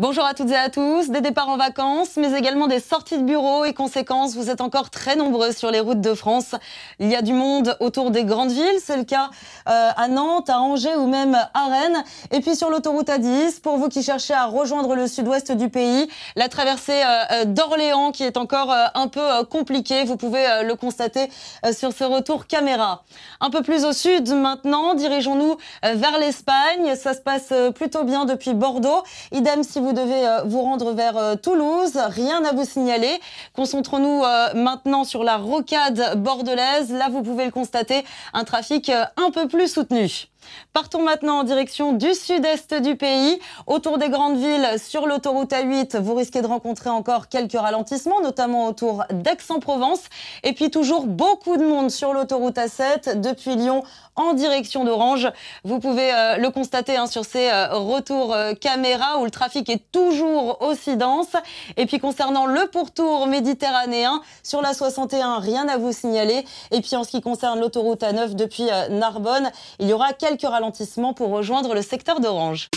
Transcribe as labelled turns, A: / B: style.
A: Bonjour à toutes et à tous, des départs en vacances, mais également des sorties de bureau et conséquences, vous êtes encore très nombreux sur les routes de France. Il y a du monde autour des grandes villes, c'est le cas euh, à Nantes, à Angers ou même à Rennes. Et puis sur l'autoroute A10, pour vous qui cherchez à rejoindre le sud-ouest du pays, la traversée euh, euh, d'Orléans qui est encore un peu compliquée, vous pouvez le constater sur ce retour caméra. Un peu plus au sud maintenant, dirigeons-nous vers l'Espagne, ça se passe plutôt bien depuis Bordeaux. Idem si vous vous devez euh, vous rendre vers euh, Toulouse. Rien à vous signaler. Concentrons-nous euh, maintenant sur la rocade bordelaise. Là, vous pouvez le constater, un trafic un peu plus soutenu. Partons maintenant en direction du sud-est du pays. Autour des grandes villes, sur l'autoroute A8, vous risquez de rencontrer encore quelques ralentissements, notamment autour d'Aix-en-Provence. Et puis toujours beaucoup de monde sur l'autoroute A7, depuis Lyon en direction d'Orange. Vous pouvez euh, le constater hein, sur ces euh, retours euh, caméras caméra où le trafic est toujours aussi dense. Et puis concernant le pourtour méditerranéen, sur la 61, rien à vous signaler. Et puis en ce qui concerne l'autoroute A9 depuis Narbonne, il y aura quelques quelques ralentissements pour rejoindre le secteur d'Orange.